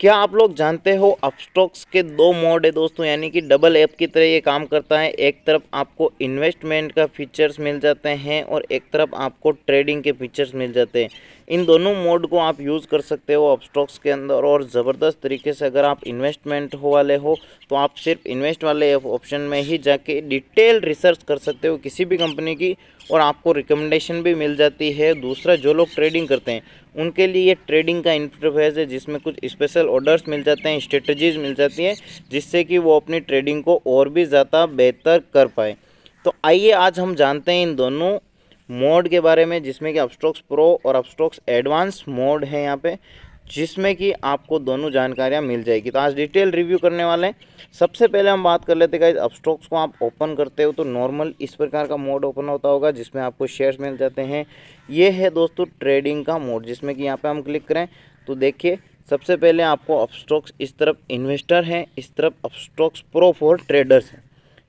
क्या आप लोग जानते हो अपस्टॉक्स के दो मोड है दोस्तों यानी कि डबल ऐप की तरह ये काम करता है एक तरफ आपको इन्वेस्टमेंट का फीचर्स मिल जाते हैं और एक तरफ आपको ट्रेडिंग के फीचर्स मिल जाते हैं इन दोनों मोड को आप यूज़ कर सकते हो अपस्टॉक्स के अंदर और ज़बरदस्त तरीके से अगर आप इन्वेस्टमेंट हो वाले हो तो आप सिर्फ इन्वेस्ट वाले ऑप्शन में ही जाके डिटेल रिसर्च कर सकते हो किसी भी कंपनी की और आपको रिकमेंडेशन भी मिल जाती है दूसरा जो लोग ट्रेडिंग करते हैं उनके लिए ट्रेडिंग का इंटरफेस है जिसमें कुछ स्पेशल ऑर्डर्स मिल जाते हैं स्ट्रेटजीज मिल जाती है जिससे कि वो अपनी ट्रेडिंग को और भी ज़्यादा बेहतर कर पाए तो आइए आज हम जानते हैं इन दोनों मोड के बारे में जिसमें कि अपस्टॉक्स प्रो और अपस्टॉक्स एडवांस मोड है यहाँ पे जिसमें कि आपको दोनों जानकारियाँ मिल जाएगी तो आज डिटेल रिव्यू करने वाले हैं सबसे पहले हम बात कर लेते हैं गाइज अपस्टॉक्स को आप ओपन करते हो तो नॉर्मल इस प्रकार का मोड ओपन होता होगा जिसमें आपको शेयर्स मिल जाते हैं ये है दोस्तों ट्रेडिंग का मोड जिसमें कि यहाँ पर हम क्लिक करें तो देखिए सबसे पहले आपको अपस्टॉक्स इस तरफ इन्वेस्टर हैं इस तरफ अपस्टॉक्स प्रो फॉर ट्रेडर्स हैं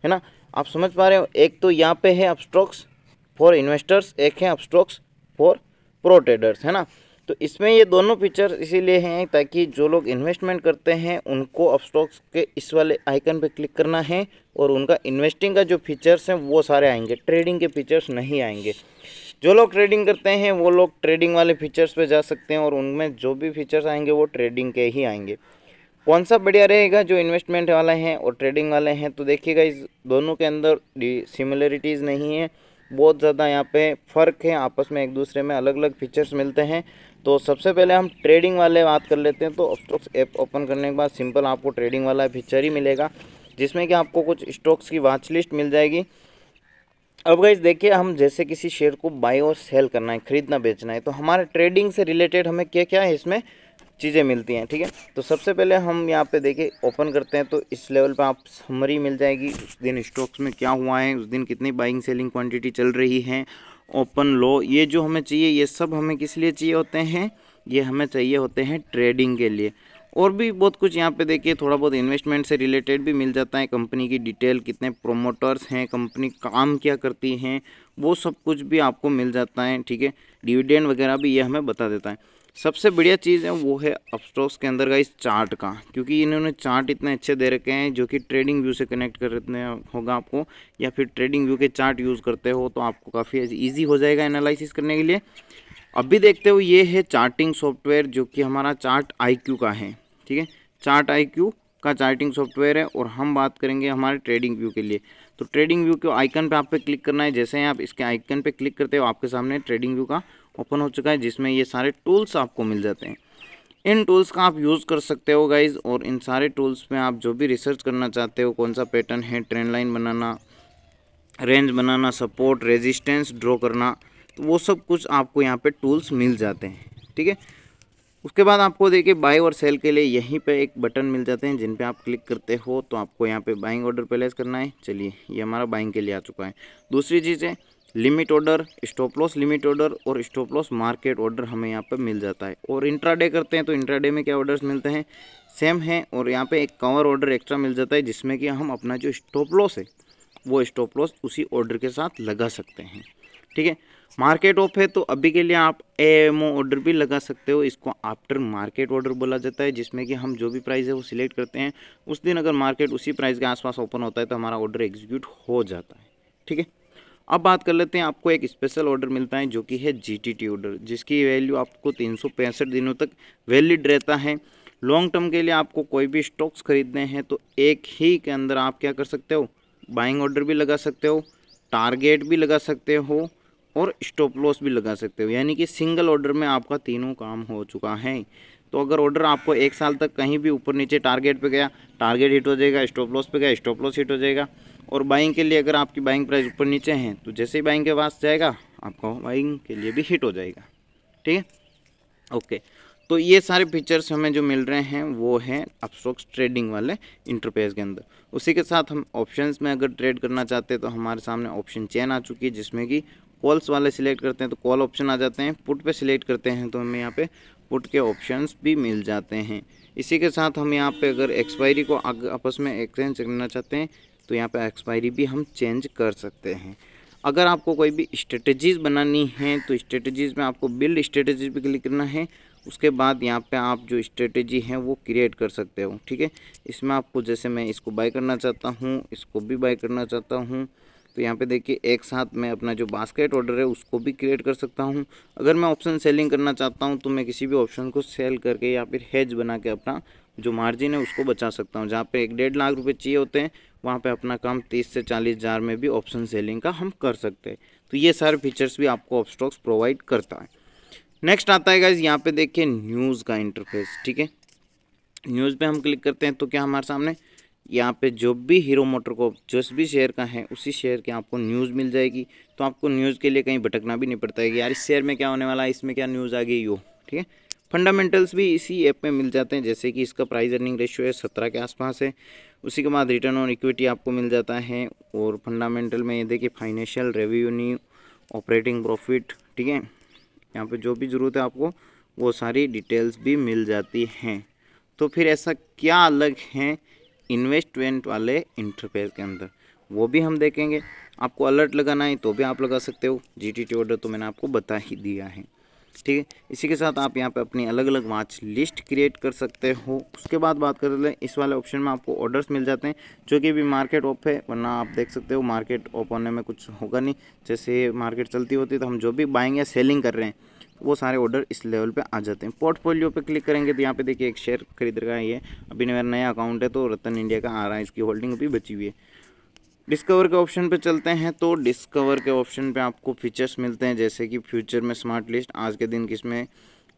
है ना आप समझ पा रहे हो एक तो यहाँ पे है अपस्टॉक्स फॉर इन्वेस्टर्स एक है अपस्टॉक्स फॉर प्रो ट्रेडर्स है ना तो इसमें ये दोनों फीचर इसीलिए हैं ताकि जो लोग इन्वेस्टमेंट करते हैं उनको अब स्टॉक्स के इस वाले आइकन पे क्लिक करना है और उनका इन्वेस्टिंग का जो फीचर्स हैं वो सारे आएंगे ट्रेडिंग के फीचर्स नहीं आएंगे जो लोग ट्रेडिंग करते हैं वो लोग ट्रेडिंग वाले फीचर्स पे जा सकते हैं और उनमें जो भी फीचर्स आएंगे वो ट्रेडिंग के ही आएंगे कौन सा बढ़िया रहेगा जो इन्वेस्टमेंट वाले हैं और ट्रेडिंग वाले हैं तो देखिएगा इस दोनों के अंदर सिमिलरिटीज़ नहीं है बहुत ज़्यादा यहाँ पे फ़र्क है आपस में एक दूसरे में अलग अलग फीचर्स मिलते हैं तो सबसे पहले हम ट्रेडिंग वाले बात कर लेते हैं तो स्टॉक्स ऐप ओपन करने के बाद सिंपल आपको ट्रेडिंग वाला फीचर ही मिलेगा जिसमें कि आपको कुछ स्टॉक्स की वाच लिस्ट मिल जाएगी अब गाइज देखिए हम जैसे किसी शेयर को बाई और सेल करना है ख़रीदना बेचना है तो हमारे ट्रेडिंग से रिलेटेड हमें क्या क्या है इसमें चीज़ें मिलती हैं ठीक है तो सबसे पहले हम यहाँ पे देखिए ओपन करते हैं तो इस लेवल पे आप समरी मिल जाएगी उस दिन स्टॉक्स में क्या हुआ है उस दिन कितनी बाइंग सेलिंग क्वांटिटी चल रही है ओपन लो ये जो हमें चाहिए ये सब हमें किस लिए चाहिए होते हैं ये हमें चाहिए होते हैं ट्रेडिंग के लिए और भी बहुत कुछ यहाँ पे देखिए थोड़ा बहुत इन्वेस्टमेंट से रिलेटेड भी मिल जाता है कंपनी की डिटेल कितने प्रोमोटर्स हैं कंपनी काम क्या करती हैं वो सब कुछ भी आपको मिल जाता है ठीक है डिविडेंड वगैरह भी ये हमें बता देता है सबसे बढ़िया चीज़ है वो है अपस्टॉक्स के अंदर का इस चार्ट का क्योंकि इन्होंने चार्ट इतने अच्छे दे रखे हैं जो कि ट्रेडिंग व्यू से कनेक्ट करने होगा आपको या फिर ट्रेडिंग व्यू के चार्ट यूज़ करते हो तो आपको काफ़ी ईजी हो जाएगा एनालिसिस करने के लिए अभी देखते हो ये है चार्टिंग सॉफ्टवेयर जो कि हमारा चार्ट आई का है ठीक है चार्ट आई का चार्टिंग सॉफ्टवेयर है और हम बात करेंगे हमारे ट्रेडिंग व्यू के लिए तो ट्रेडिंग व्यू के आइकन पे आप पे क्लिक करना है जैसे ही आप इसके आइकन पे क्लिक करते हो आपके सामने ट्रेडिंग व्यू का ओपन हो चुका है जिसमें ये सारे टूल्स आपको मिल जाते हैं इन टूल्स का आप यूज़ कर सकते हो गाइज और इन सारे टूल्स में आप जो भी रिसर्च करना चाहते हो कौन सा पैटर्न है ट्रेंड लाइन बनाना रेंज बनाना सपोर्ट रेजिस्टेंस ड्रॉ करना तो वो सब कुछ आपको यहाँ पे टूल्स मिल जाते हैं ठीक है उसके बाद आपको देखिए बाई और सेल के लिए यहीं पे एक बटन मिल जाते हैं जिन पे आप क्लिक करते हो तो आपको यहाँ पे बाइंग ऑर्डर प्लेस करना है चलिए ये हमारा बाइंग के लिए आ चुका है दूसरी चीज़ है limit order stop loss limit order और स्टॉप लॉस मार्केट ऑर्डर हमें यहाँ पर मिल जाता है और इंट्राडे करते हैं तो इंट्राडे में क्या ऑर्डर्स मिलते हैं सेम है और यहाँ पे एक कवर ऑर्डर एक्स्ट्रा मिल जाता है जिसमें कि हम अपना जो स्टॉप लॉस है वो स्टॉप लॉस उसी ऑर्डर के साथ लगा सकते हैं ठीक है मार्केट ऑफ है तो अभी के लिए आप ए एम ओ ऑर्डर भी लगा सकते हो इसको आफ्टर मार्केट ऑर्डर बोला जाता है जिसमें कि हम जो भी प्राइस है वो सिलेक्ट करते हैं उस दिन अगर मार्केट उसी प्राइस के आसपास ओपन होता है तो हमारा ऑर्डर एग्जीक्यूट हो जाता है ठीक है अब बात कर लेते हैं आपको एक स्पेशल ऑर्डर मिलता है जो कि है टी ऑर्डर जिसकी वैल्यू आपको तीन दिनों तक वैलिड रहता है लॉन्ग टर्म के लिए आपको कोई भी स्टॉक्स खरीदने हैं तो एक ही के अंदर आप क्या कर सकते हो बाइंग ऑर्डर भी लगा सकते हो टारगेट भी लगा सकते हो और स्टॉप लॉस भी लगा सकते हो यानी कि सिंगल ऑर्डर में आपका तीनों काम हो चुका है तो अगर ऑर्डर आपको एक साल तक कहीं भी ऊपर नीचे टारगेट पे गया टारगेट हिट हो जाएगा स्टॉप लॉस पे गया स्टॉप लॉस हिट हो जाएगा और बाइंग के लिए अगर आपकी बाइंग प्राइस ऊपर नीचे हैं तो जैसे ही बाइंग के पास जाएगा आपका बाइंग के लिए भी हिट हो जाएगा ठीक है ओके तो ये सारे फीचर्स हमें जो मिल रहे हैं वो हैं अपस्टॉक्स ट्रेडिंग वाले इंटरफेस के अंदर उसी के साथ हम ऑप्शंस में अगर ट्रेड करना चाहते हैं तो हमारे सामने ऑप्शन चैन आ चुकी है जिसमें कि कॉल्स वाले सिलेक्ट करते हैं तो कॉल ऑप्शन आ जाते हैं पुट पे सिलेक्ट करते हैं तो हमें यहाँ पे पुट के ऑप्शंस भी मिल जाते हैं इसी के साथ हम यहाँ पे अगर एक्सपायरी को आपस में एक्सचेंज करना चाहते हैं तो यहाँ पर एक्सपायरी भी हम चेंज कर सकते हैं अगर आपको कोई भी स्ट्रेटजीज़ बनानी है तो स्ट्रेटजीज़ में आपको बिल्ड स्ट्रेटजीज पे क्लिक करना है उसके बाद यहाँ पे आप जो स्ट्रेटजी है वो क्रिएट कर सकते हो ठीक है इसमें आपको जैसे मैं इसको बाय करना चाहता हूँ इसको भी बाय करना चाहता हूँ तो यहाँ पे देखिए एक साथ मैं अपना जो बास्केट ऑर्डर है उसको भी क्रिएट कर सकता हूँ अगर मैं ऑप्शन सेलिंग करना चाहता हूँ तो मैं किसी भी ऑप्शन को सेल करके या फिर हेज बना के अपना जो मार्जिन है उसको बचा सकता हूँ जहाँ पे एक डेढ़ लाख रुपए चाहिए होते हैं वहाँ पे अपना काम तीस से चालीस हज़ार में भी ऑप्शन सेलिंग का हम कर सकते हैं तो ये सारे फीचर्स भी आपको स्टॉक्स प्रोवाइड करता है नेक्स्ट आता है गाइज यहाँ पे देखिए न्यूज़ का इंटरफेस ठीक है न्यूज़ पे हम क्लिक करते हैं तो क्या हमारे सामने यहाँ पे जो भी हीरो मोटर को जिस भी शेयर का है उसी शेयर की आपको न्यूज़ मिल जाएगी तो आपको न्यूज़ के लिए कहीं भटकना भी नहीं पड़ता है कि यार इस शेयर में क्या होने वाला है इसमें क्या न्यूज़ आ गई यो ठीक है फंडामेंटल्स भी इसी ऐप में मिल जाते हैं जैसे कि इसका प्राइस अर्निंग रेशियो है सत्रह के आसपास है उसी के बाद रिटर्न ऑन इक्विटी आपको मिल जाता है और फंडामेंटल में ये देखिए फाइनेंशियल रेवेन्यू ऑपरेटिंग प्रॉफिट ठीक है यहाँ पे जो भी ज़रूरत है आपको वो सारी डिटेल्स भी मिल जाती हैं तो फिर ऐसा क्या अलग है इन्वेस्टमेंट वाले इंटरफेस के अंदर वो भी हम देखेंगे आपको अलर्ट लगाना है तो भी आप लगा सकते हो जी टी ऑर्डर तो मैंने आपको बता ही दिया है ठीक है इसी के साथ आप यहाँ पे अपनी अलग अलग वाच लिस्ट क्रिएट कर सकते हो उसके बाद बात कर लें इस वाले ऑप्शन में आपको ऑर्डर्स मिल जाते हैं जो कि अभी मार्केट ऑफ है वरना आप देख सकते हो मार्केट ऑफ होने में कुछ होगा नहीं जैसे मार्केट चलती होती तो हम जो भी बाइंग या सेलिंग कर रहे हैं वो सारे ऑर्डर इस लेवल पे आ जाते हैं पोर्टफोलियो पे क्लिक करेंगे तो यहाँ पे देखिए एक शेयर खरीद रहा है ये अभी मेरा नया अकाउंट है तो रतन इंडिया का आ रहा है इसकी होल्डिंग अभी बची हुई है डिस्कवर के ऑप्शन पे चलते हैं तो डिस्कवर के ऑप्शन पे आपको फीचर्स मिलते हैं जैसे कि फ्यूचर में स्मार्ट लिस्ट आज के दिन किस में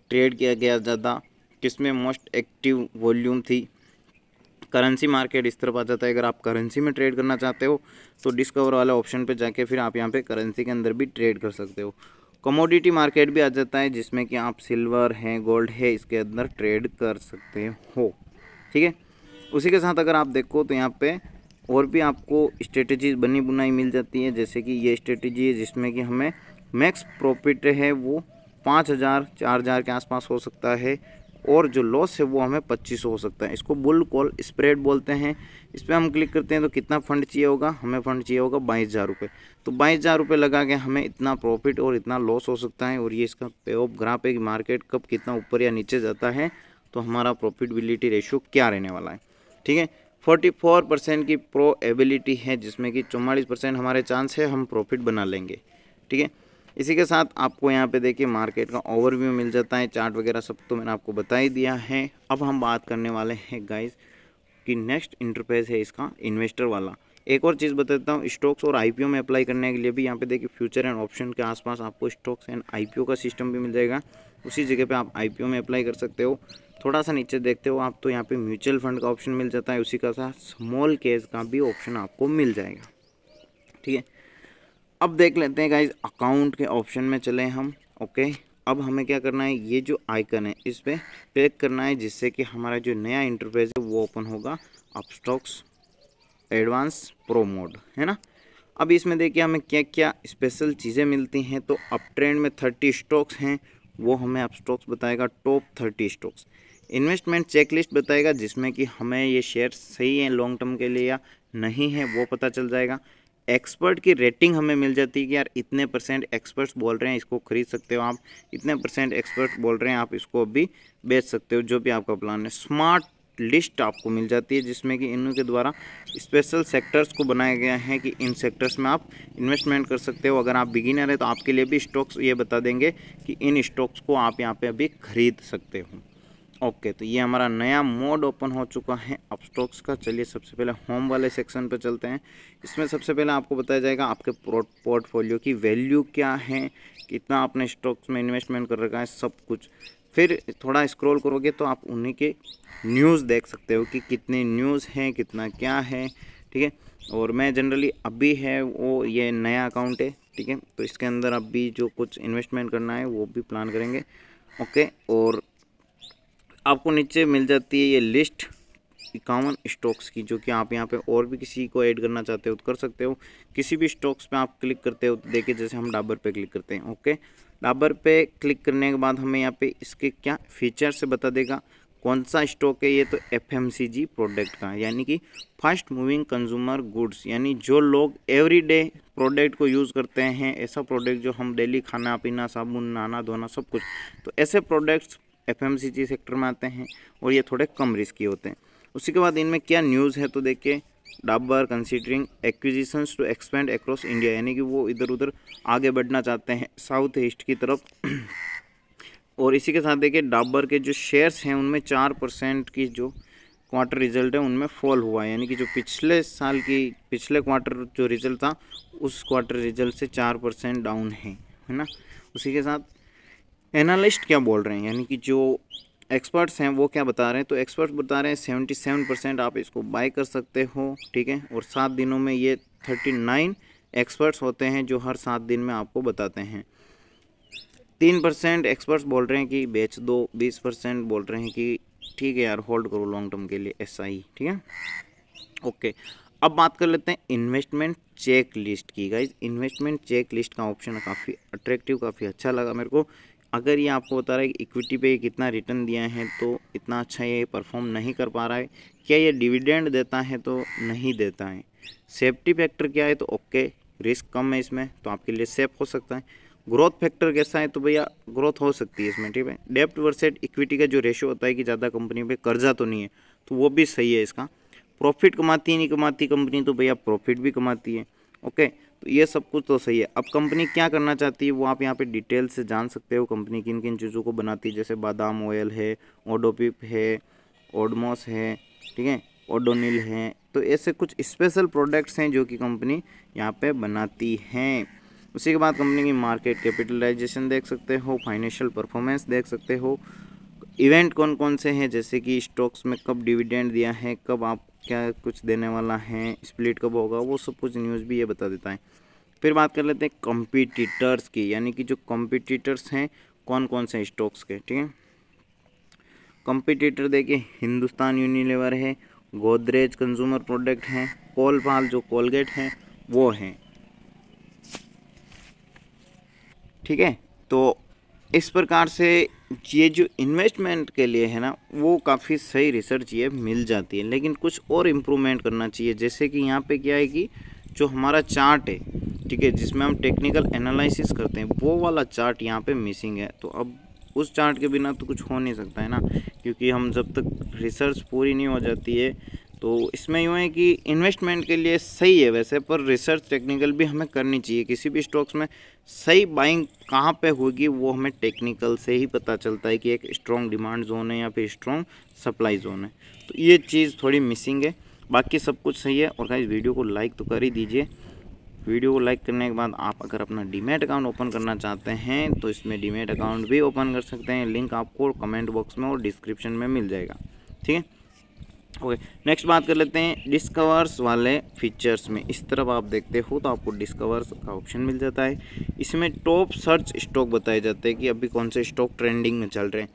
ट्रेड किया गया ज़्यादा किस में मोस्ट एक्टिव वॉल्यूम थी करेंसी मार्केट इस तरफ आ जाता है अगर आप करेंसी में ट्रेड करना चाहते हो तो डिस्कवर वाला ऑप्शन पे जाके फिर आप यहाँ पे करेंसी के अंदर भी ट्रेड कर सकते हो कमोडिटी मार्केट भी आ जाता है जिसमें कि आप सिल्वर हैं गोल्ड है इसके अंदर ट्रेड कर सकते हो ठीक है उसी के साथ अगर आप देखो तो यहाँ पे और भी आपको स्ट्रेटजीज बनी बुनाई मिल जाती है जैसे कि ये स्ट्रेटजी है जिसमें कि हमें मैक्स प्रॉफिट है वो पाँच हज़ार चार हज़ार के आसपास हो सकता है और जो लॉस है वो हमें पच्चीस हो सकता है इसको बुल कॉल स्प्रेड बोलते हैं इस पर हम क्लिक करते हैं तो कितना फंड चाहिए होगा हमें फंड चाहिए होगा बाईस हज़ार रुपये तो बाईस हज़ार रुपये लगा के हमें इतना प्रॉफिट और इतना लॉस हो सकता है और ये इसका पे ऑफ ग्राफ है कि मार्केट कब कितना ऊपर या नीचे जाता है तो हमारा प्रॉफिटबिलिटी रेशियो क्या रहने वाला है ठीक है 44 परसेंट की प्रोएबिलिटी है जिसमें कि चौवालीस परसेंट हमारे चांस है हम प्रॉफिट बना लेंगे ठीक है इसी के साथ आपको यहाँ पे देखिए मार्केट का ओवरव्यू मिल जाता है चार्ट वगैरह सब तो मैंने आपको बता ही दिया है अब हम बात करने वाले हैं गाइस कि नेक्स्ट इंटरफेस है इसका इन्वेस्टर वाला एक और चीज़ बता देता हूँ स्टॉक्स और आई में अप्लाई करने के लिए भी यहाँ पे देखिए फ्यूचर एंड ऑप्शन के आसपास आपको स्टॉक्स एंड आई का सिस्टम भी मिल जाएगा उसी जगह पे आप आई में अप्लाई कर सकते हो थोड़ा सा नीचे देखते हो आप तो यहाँ पे म्यूचुअल फंड का ऑप्शन मिल जाता है उसी का साथ स्मॉल केस का भी ऑप्शन आपको मिल जाएगा ठीक है अब देख लेते हैं गाइज अकाउंट के ऑप्शन में चले हम ओके अब हमें क्या करना है ये जो आइकन है इस पर क्लिक करना है जिससे कि हमारा जो नया इंटरफेस है वो ओपन होगा Upstox advance pro mode है ना अब इसमें देखिए हमें क्या क्या स्पेशल चीज़ें मिलती हैं तो अप ट्रेंड में थर्टी स्टॉक्स हैं वो हमें आप स्टॉक्स बताएगा top thirty stocks investment checklist बताएगा जिसमें कि हमें ये शेयर सही है लॉन्ग टर्म के लिए या नहीं है वो पता चल जाएगा एक्सपर्ट की रेटिंग हमें मिल जाती है कि यार इतने परसेंट एक्सपर्ट्स बोल रहे हैं इसको खरीद सकते हो आप इतने परसेंट एक्सपर्ट बोल रहे हैं आप इसको अभी बेच सकते हो जो भी आपका प्लान है स्मार्ट लिस्ट आपको मिल जाती है जिसमें कि इन के द्वारा स्पेशल सेक्टर्स को बनाया गया है कि इन सेक्टर्स में आप इन्वेस्टमेंट कर सकते हो अगर आप बिगिनर है तो आपके लिए भी स्टॉक्स ये बता देंगे कि इन स्टॉक्स को आप यहाँ पे अभी खरीद सकते हो ओके तो ये हमारा नया मोड ओपन हो चुका है अब स्टॉक्स का चलिए सबसे पहले होम वाले सेक्शन पर चलते हैं इसमें सबसे पहले आपको बताया जाएगा आपके पोर्टफोलियो की वैल्यू क्या है कितना आपने स्टॉक्स में इन्वेस्टमेंट कर रखा है सब कुछ फिर थोड़ा स्क्रॉल करोगे तो आप उन्हीं के न्यूज़ देख सकते हो कि कितने न्यूज़ हैं कितना क्या है ठीक है और मैं जनरली अभी है वो ये नया अकाउंट है ठीक है तो इसके अंदर अभी जो कुछ इन्वेस्टमेंट करना है वो भी प्लान करेंगे ओके और आपको नीचे मिल जाती है ये लिस्ट इक्यावन स्टॉक्स की जो कि आप यहाँ पे और भी किसी को ऐड करना चाहते हो तो कर सकते हो किसी भी स्टॉक्स पे आप क्लिक करते हो तो देखिए जैसे हम डाबर पे क्लिक करते हैं ओके डाबर पे क्लिक करने के बाद हमें यहाँ पे इसके क्या फीचर से बता देगा कौन सा स्टॉक है ये तो एफ प्रोडक्ट का यानी कि फास्ट मूविंग कंज्यूमर गुड्स यानी जो लोग डे प्रोडक्ट को यूज़ करते हैं ऐसा प्रोडक्ट जो हम डेली खाना पीना साबुन नहाना धोना सब कुछ तो ऐसे प्रोडक्ट्स एफ सेक्टर में आते हैं और ये थोड़े कम रिस्की होते हैं उसी के बाद इनमें क्या न्यूज़ है तो देखिए Dabur are considering acquisitions to expand across India यानी कि वो इधर उधर आगे बढ़ना चाहते हैं साउथ ईस्ट की तरफ और इसी के साथ देखिए डाबर के जो शेयर्स हैं उनमें चार परसेंट की जो क्वार्टर रिजल्ट है उनमें फॉल हुआ यानी कि जो पिछले साल की पिछले क्वार्टर जो रिजल्ट था उस क्वार्टर रिजल्ट से चार परसेंट डाउन है है ना उसी के साथ एनालिस्ट क्या बोल रहे हैं यानी कि जो एक्सपर्ट्स हैं वो क्या बता रहे हैं तो एक्सपर्ट्स बता रहे हैं सेवेंटी सेवन परसेंट आप इसको बाय कर सकते हो ठीक है और सात दिनों में ये थर्टी नाइन एक्सपर्ट्स होते हैं जो हर सात दिन में आपको बताते हैं तीन परसेंट एक्सपर्ट्स बोल रहे हैं कि बेच दो बीस परसेंट बोल रहे हैं कि ठीक है यार होल्ड करो लॉन्ग टर्म के लिए एस आई e, ठीक है ओके अब बात कर लेते हैं इन्वेस्टमेंट चेक लिस्ट की गाइज इन्वेस्टमेंट चेक लिस्ट का ऑप्शन काफ़ी अट्रैक्टिव काफ़ी अच्छा लगा मेरे को अगर ये आपको बता रहा है कि इक्विटी पे कितना रिटर्न दिया है तो इतना अच्छा ये परफॉर्म नहीं कर पा रहा है क्या ये डिविडेंड देता है तो नहीं देता है सेफ्टी फैक्टर क्या है तो ओके रिस्क कम है इसमें तो आपके लिए सेफ हो सकता है ग्रोथ फैक्टर कैसा है तो भैया ग्रोथ हो सकती है इसमें ठीक है डेप्ट वर्सेट इक्विटी का जो रेशो होता है कि ज़्यादा कंपनी पर कर्जा तो नहीं है तो वो भी सही है इसका प्रॉफिट कमाती है नहीं कमाती कंपनी तो भैया प्रॉफिट भी कमाती है ओके तो ये सब कुछ तो सही है अब कंपनी क्या करना चाहती है वो आप यहाँ पे डिटेल से जान सकते हो कंपनी किन किन चीज़ों को बनाती है जैसे बादाम ऑयल है ओडोपिप है ओडमोस है ठीक है ओडोनिल है तो ऐसे कुछ स्पेशल प्रोडक्ट्स हैं जो कि कंपनी यहाँ पे बनाती हैं उसी के बाद कंपनी की मार्केट कैपिटलाइजेशन देख सकते हो फाइनेंशियल परफॉर्मेंस देख सकते हो इवेंट कौन कौन से हैं जैसे कि स्टॉक्स में कब डिविडेंड दिया है कब आप क्या कुछ देने वाला है स्प्लिट कब होगा वो सब कुछ न्यूज़ भी ये बता देता है फिर बात कर लेते हैं कंपिटिटर्स की यानी कि जो कंपिटिटर्स हैं कौन कौन से स्टॉक्स के ठीक है कंपिटिटर देखिए हिंदुस्तान यूनिलेवर है गोदरेज कंज्यूमर प्रोडक्ट हैं कोलपाल जो कोलगेट हैं वो हैं ठीक है तो इस प्रकार से ये जो इन्वेस्टमेंट के लिए है ना वो काफ़ी सही रिसर्च ये मिल जाती है लेकिन कुछ और इम्प्रूवमेंट करना चाहिए जैसे कि यहाँ पे क्या है कि जो हमारा चार्ट है ठीक है जिसमें हम टेक्निकल एनालिसिस करते हैं वो वाला चार्ट यहाँ पे मिसिंग है तो अब उस चार्ट के बिना तो कुछ हो नहीं सकता है ना क्योंकि हम जब तक रिसर्च पूरी नहीं हो जाती है तो इसमें यूँ है कि इन्वेस्टमेंट के लिए सही है वैसे पर रिसर्च टेक्निकल भी हमें करनी चाहिए किसी भी स्टॉक्स में सही बाइंग कहाँ पे होगी वो हमें टेक्निकल से ही पता चलता है कि एक स्ट्रॉन्ग डिमांड जोन है या फिर स्ट्रॉन्ग सप्लाई जोन है तो ये चीज़ थोड़ी मिसिंग है बाकी सब कुछ सही है और कहीं वीडियो को लाइक तो कर ही दीजिए वीडियो को लाइक करने के बाद आप अगर अपना डीमेट अकाउंट ओपन करना चाहते हैं तो इसमें डीमेट अकाउंट भी ओपन कर सकते हैं लिंक आपको कमेंट बॉक्स में और डिस्क्रिप्शन में मिल जाएगा ठीक है ओके नेक्स्ट बात कर लेते हैं डिस्कवर्स वाले फीचर्स में इस तरफ आप देखते हो तो आपको डिस्कवर्स का ऑप्शन मिल जाता है इसमें टॉप सर्च स्टॉक बताए जाते हैं कि अभी कौन से स्टॉक ट्रेंडिंग में चल रहे हैं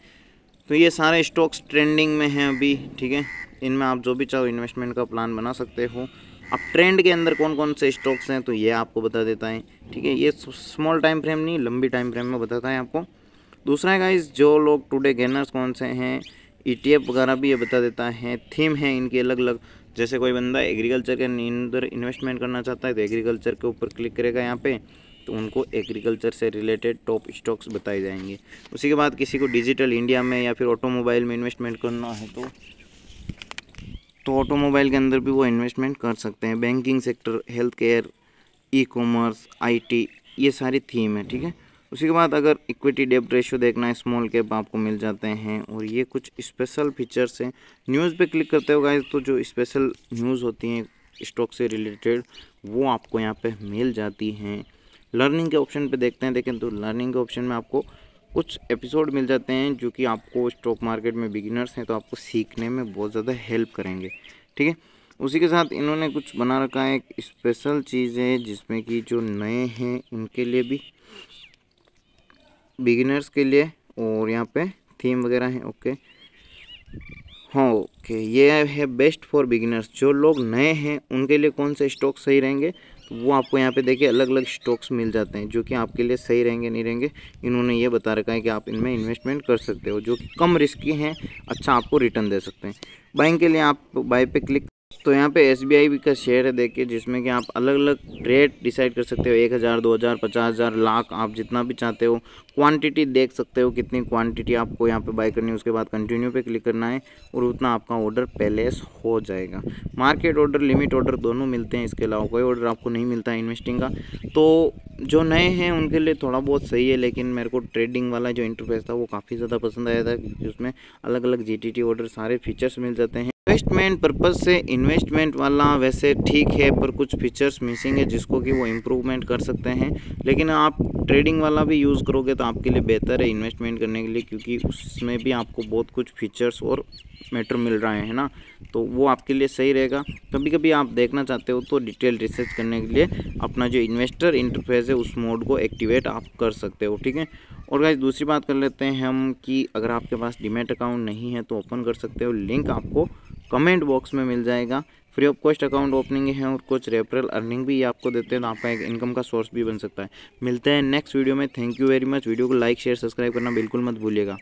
तो ये सारे स्टॉक्स ट्रेंडिंग में हैं अभी ठीक है इनमें आप जो भी चाहो इन्वेस्टमेंट का प्लान बना सकते हो अब ट्रेंड के अंदर कौन कौन से स्टॉक्स हैं तो ये आपको बता देता है ठीक है ये स्मॉल टाइम फ्रेम नहीं लंबी टाइम फ्रेम में बताता है आपको दूसरा है गाइज जो लोग टुडे गेनर्स कौन से हैं ई e वगैरह भी ये बता देता है थीम है इनके अलग अलग जैसे कोई बंदा एग्रीकल्चर के अंदर इन्वेस्टमेंट करना चाहता है तो एग्रीकल्चर के ऊपर क्लिक करेगा यहाँ पे तो उनको एग्रीकल्चर से रिलेटेड टॉप स्टॉक्स बताए जाएंगे उसी के बाद किसी को डिजिटल इंडिया में या फिर ऑटोमोबाइल में इन्वेस्टमेंट करना है तो तो ऑटोमोबाइल के अंदर भी वो इन्वेस्टमेंट कर सकते हैं banking sector health care e commerce आई ये सारी थीम है ठीक है उसी के बाद अगर इक्विटी डेप रेशियो देखना है स्मॉल कैप आपको मिल जाते हैं और ये कुछ स्पेशल फीचर्स हैं न्यूज़ पे क्लिक करते हो गाइज तो जो स्पेशल न्यूज़ होती हैं स्टॉक से रिलेटेड वो आपको यहाँ पे मिल जाती हैं लर्निंग के ऑप्शन पे देखते हैं देखें तो लर्निंग के ऑप्शन में आपको कुछ एपिसोड मिल जाते हैं जो कि आपको स्टॉक मार्केट में बिगिनर्स हैं तो आपको सीखने में बहुत ज़्यादा हेल्प करेंगे ठीक है उसी के साथ इन्होंने कुछ बना रखा है एक स्पेशल चीज़ है जिसमें कि जो नए हैं उनके लिए भी बिगिनर्स के लिए और यहाँ पे थीम वगैरह है ओके हाँ ओके ये है बेस्ट फॉर बिगिनर्स जो लोग नए हैं उनके लिए कौन से स्टॉक सही रहेंगे तो वो आपको यहाँ पे देखिए अलग अलग स्टॉक्स मिल जाते हैं जो कि आपके लिए सही रहेंगे नहीं रहेंगे इन्होंने ये बता रखा है कि आप इनमें इन्वेस्टमेंट कर सकते हो जो कि कम रिस्की हैं अच्छा आपको रिटर्न दे सकते हैं बाइंग के लिए आप बाई पे क्लिक तो यहाँ पे एस बी का शेयर है देखिए जिसमें कि आप अलग अलग रेट डिसाइड कर सकते हो एक हज़ार दो हज़ार पचास हज़ार लाख आप जितना भी चाहते हो क्वांटिटी देख सकते हो कितनी क्वांटिटी आपको यहाँ पे बाय करनी है उसके बाद कंटिन्यू पे क्लिक करना है और उतना आपका ऑर्डर पैलेस हो जाएगा मार्केट ऑर्डर लिमिट ऑर्डर दोनों मिलते हैं इसके अलावा कोई ऑर्डर आपको नहीं मिलता है इन्वेस्टिंग का तो जो नए हैं उनके लिए थोड़ा बहुत सही है लेकिन मेरे को ट्रेडिंग वाला जो इंटरफेस था वो काफ़ी ज़्यादा पसंद आया था क्योंकि उसमें अलग अलग जी ऑर्डर सारे फीचर्स मिल जाते हैं इन्वेस्टमेंट पर्पज़ से इन्वेस्टमेंट वाला वैसे ठीक है पर कुछ फीचर्स मिसिंग है जिसको कि वो इम्प्रूवमेंट कर सकते हैं लेकिन आप ट्रेडिंग वाला भी यूज़ करोगे तो आपके लिए बेहतर है इन्वेस्टमेंट करने के लिए क्योंकि उसमें भी आपको बहुत कुछ फीचर्स और मेटर मिल रहा है ना तो वो आपके लिए सही रहेगा कभी कभी आप देखना चाहते हो तो डिटेल रिसर्च करने के लिए अपना जो इन्वेस्टर इंटरफेस है उस मोड को एक्टिवेट आप कर सकते हो ठीक है और गाइज दूसरी बात कर लेते हैं हम कि अगर आपके पास डिमेट अकाउंट नहीं है तो ओपन कर सकते हो लिंक आपको कमेंट बॉक्स में मिल जाएगा free of cost account opening है और कुछ रेफरल अर्निंग भी आपको देते हैं तो आपका एक इनकम का सोर्स भी बन सकता है मिलते हैं नेक्स्ट वीडियो में thank you very much video को लाइक शेयर सब्सक्राइब करना बिल्कुल मत भूलिएगा